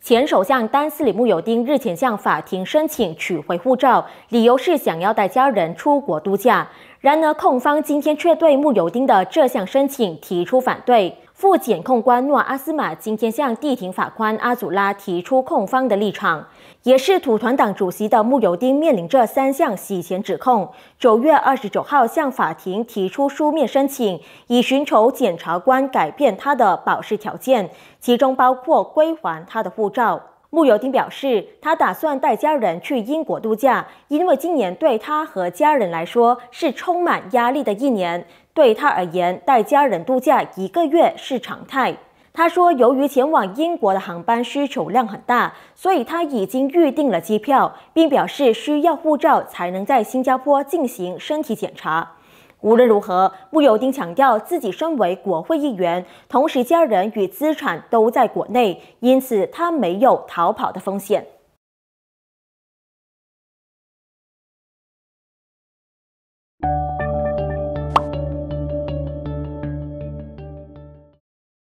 前首相丹斯里穆尤丁日前向法庭申请取回护照，理由是想要带家人出国度假。然而，控方今天却对穆尤丁的这项申请提出反对。副检控官诺阿斯玛今天向地庭法官阿祖拉提出控方的立场，也是土团党主席的穆尤丁面临这三项洗钱指控。九月二十九号向法庭提出书面申请，以寻求检察官改变他的保释条件，其中包括归还他的护照。穆尤丁表示，他打算带家人去英国度假，因为今年对他和家人来说是充满压力的一年。对他而言，带家人度假一个月是常态。他说，由于前往英国的航班需求量很大，所以他已经预订了机票，并表示需要护照才能在新加坡进行身体检查。无论如何，穆尤丁强调自己身为国会议员，同时家人与资产都在国内，因此他没有逃跑的风险。